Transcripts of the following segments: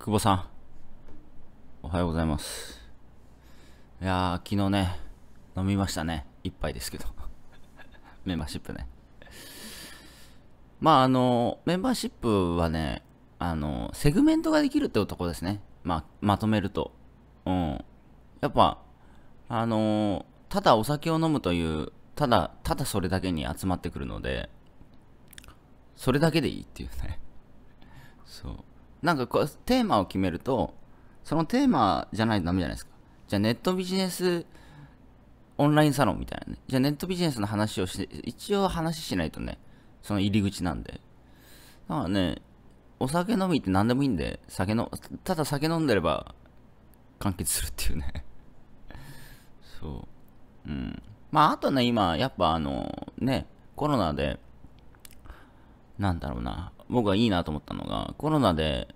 久保さん、おはようございます。いやー、昨日ね、飲みましたね。一杯ですけど。メンバーシップね。まあ、あの、メンバーシップはね、あの、セグメントができるってとこですね。まあ、まとめると。うん。やっぱ、あの、ただお酒を飲むという、ただ、ただそれだけに集まってくるので、それだけでいいっていうね。そう。なんかこう、テーマを決めると、そのテーマじゃないとダメじゃないですか。じゃあネットビジネスオンラインサロンみたいなね。じゃあネットビジネスの話をして、一応話しないとね、その入り口なんで。だからね、お酒飲みって何でもいいんで、酒の、ただ酒飲んでれば完結するっていうね そう。うん。まあ、あとね、今、やっぱあの、ね、コロナで、なんだろうな、僕はいいなと思ったのが、コロナで、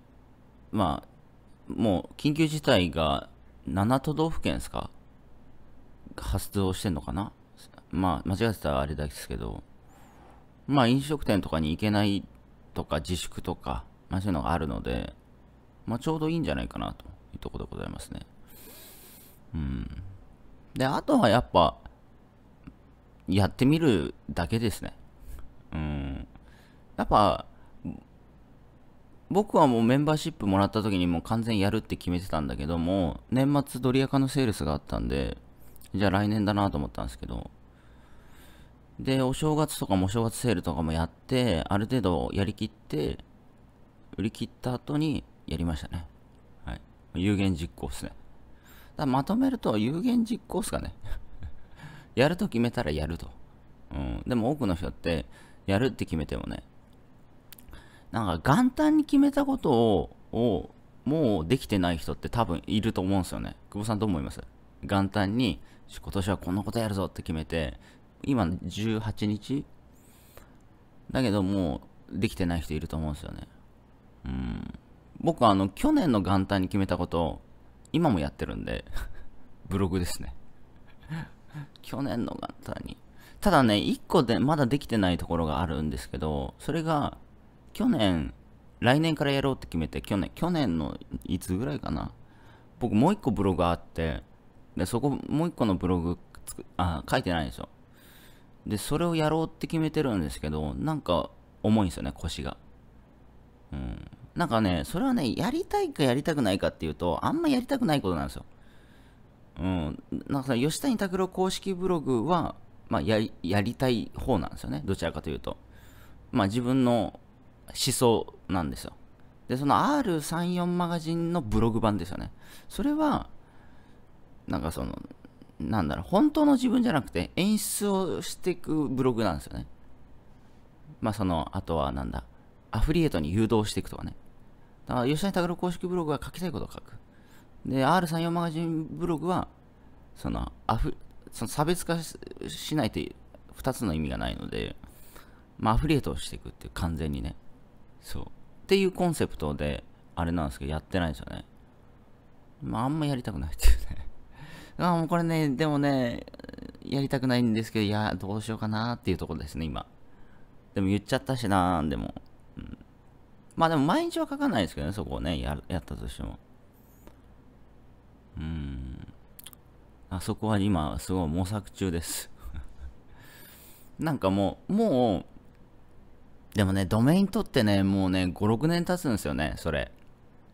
まあ、もう緊急事態が7都道府県ですか発動してんのかなまあ、間違ってたらあれですけど、まあ、飲食店とかに行けないとか自粛とか、まあ、そういうのがあるので、まあ、ちょうどいいんじゃないかなというところでございますね。うん。で、あとはやっぱ、やってみるだけですね。うん。やっぱ、僕はもうメンバーシップもらった時にもう完全やるって決めてたんだけども、年末ドリアカのセールスがあったんで、じゃあ来年だなと思ったんですけど、で、お正月とかもお正月セールとかもやって、ある程度やりきって、売り切った後にやりましたね。はい。有限実行ですね。だまとめると有言実行っすかね。やると決めたらやると。うん。でも多くの人って、やるって決めてもね、なんか元旦に決めたことを、をもうできてない人って多分いると思うんですよね。久保さんどう思います元旦に今年はこんなことやるぞって決めて、今18日だけどもうできてない人いると思うんですよね。うん。僕はあの去年の元旦に決めたことを今もやってるんで ブログですね去年の元旦に。ただね、1個でまだできてないところがあるんですけど、それが去年、来年からやろうって決めて、去年、去年のいつぐらいかな。僕もう一個ブログあって、で、そこもう一個のブログあ、書いてないんですよ。で、それをやろうって決めてるんですけど、なんか重いんですよね、腰が。うん。なんかね、それはね、やりたいかやりたくないかっていうと、あんまやりたくないことなんですよ。うん。なんかさ、吉谷拓郎公式ブログは、まあ、ややりたい方なんですよね。どちらかというと。まあ、自分の思想なんですよ。で、その R34 マガジンのブログ版ですよね。それは、なんかその、なんだろう、本当の自分じゃなくて演出をしていくブログなんですよね。まあその、あとはなんだ、アフリエイトに誘導していくとかね。だから吉谷拓郎公式ブログは書きたいことを書く。で、R34 マガジンブログは、その、アフ、その差別化しないと2つの意味がないので、まあ、アフリエイトをしていくっていう完全にね。そうっていうコンセプトであれなんですけどやってないんですよねまああんまやりたくないっていうね あもうこれねでもねやりたくないんですけどいやどうしようかなっていうところですね今でも言っちゃったしなーでも、うん、まあでも毎日は書かないですけどねそこをねややったとしてもうんあそこは今すごい模索中です なんかもうもうでもね、ドメイン取ってね、もうね、5、6年経つんですよね、それ。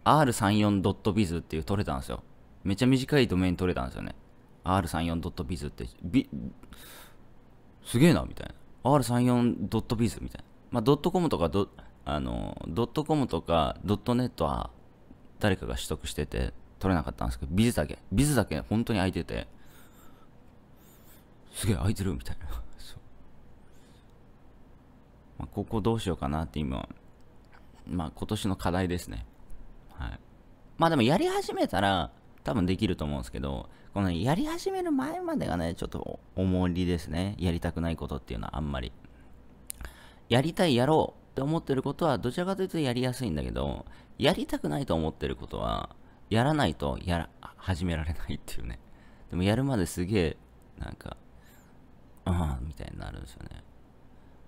r34.biz っていう取れたんですよ。めちゃ短いドメイン取れたんですよね。r34.biz って、び、すげえな、みたいな。r34.biz みたいな。まあ、ドットコムとかド、あの、ドットコムとか、ドットネットは誰かが取得してて取れなかったんですけど、ビズだけ、ビズだけ本当に空いてて、すげえ空いてるみたいな。ここどうしようかなって今、まあ今年の課題ですね。はい。まあでもやり始めたら多分できると思うんですけど、この、ね、やり始める前までがね、ちょっと重りですね。やりたくないことっていうのはあんまり。やりたい、やろうって思ってることはどちらかというとやりやすいんだけど、やりたくないと思ってることは、やらないとやら、始められないっていうね。でもやるまですげえ、なんか、ああ、みたいになるんですよね。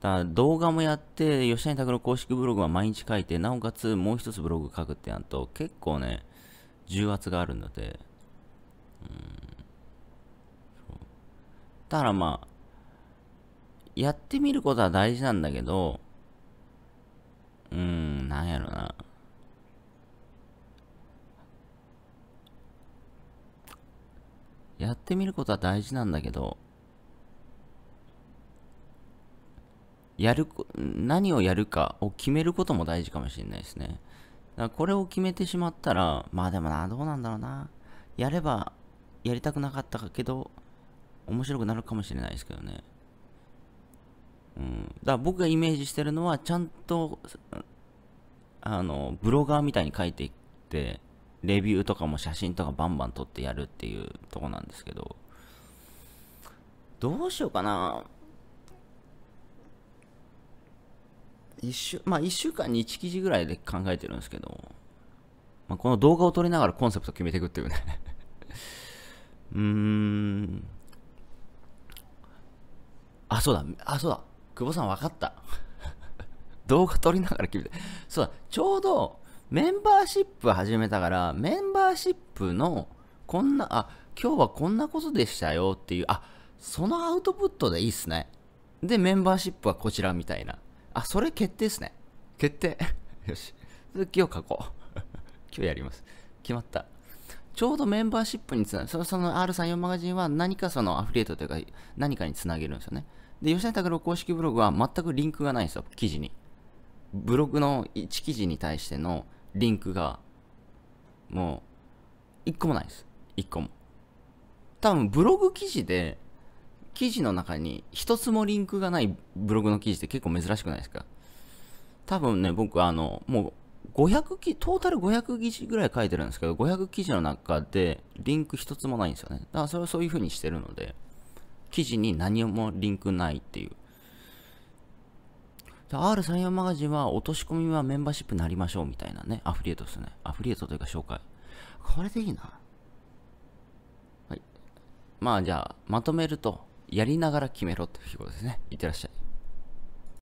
だ動画もやって、吉谷拓の公式ブログは毎日書いて、なおかつもう一つブログ書くってやると、結構ね、重圧があるんだって。うん。だからまあ、やってみることは大事なんだけど、うーん、なんやろな。やってみることは大事なんだけど、やる、何をやるかを決めることも大事かもしれないですね。だからこれを決めてしまったら、まあでもな、どうなんだろうな。やれば、やりたくなかったけど、面白くなるかもしれないですけどね。うん。だから僕がイメージしてるのは、ちゃんと、あの、ブロガーみたいに書いていって、レビューとかも写真とかバンバン撮ってやるっていうとこなんですけど、どうしようかな。1週,、まあ、1週間に1記事ぐらいで考えてるんですけど、まあ、この動画を撮りながらコンセプト決めていくっていうね うーんあそうだあそうだ久保さん分かった 動画撮りながら決めてそうだちょうどメンバーシップ始めたからメンバーシップのこんなあ今日はこんなことでしたよっていうあそのアウトプットでいいっすねでメンバーシップはこちらみたいなあ、それ決定ですね。決定。よし。続きを書こう。今日やります。決まった。ちょうどメンバーシップにつなそのその R34 マガジンは何かそのアフィリエイトというか何かにつなげるんですよね。で、吉田拓郎公式ブログは全くリンクがないんですよ、記事に。ブログの1記事に対してのリンクがもう1個もないです。1個も。多分ブログ記事で記事の中に一つもリンクがないブログの記事って結構珍しくないですか多分ね、僕あの、もう500記、トータル500記事ぐらい書いてるんですけど、500記事の中でリンク一つもないんですよね。だからそれはそういう風にしてるので、記事に何もリンクないっていう。R34 マガジンは落とし込みはメンバーシップになりましょうみたいなね。アフリエイトですね。アフリエイトというか紹介。これでいいな。はい。まあじゃあ、まとめると、やりながら決めろということですね。いってらっしゃい。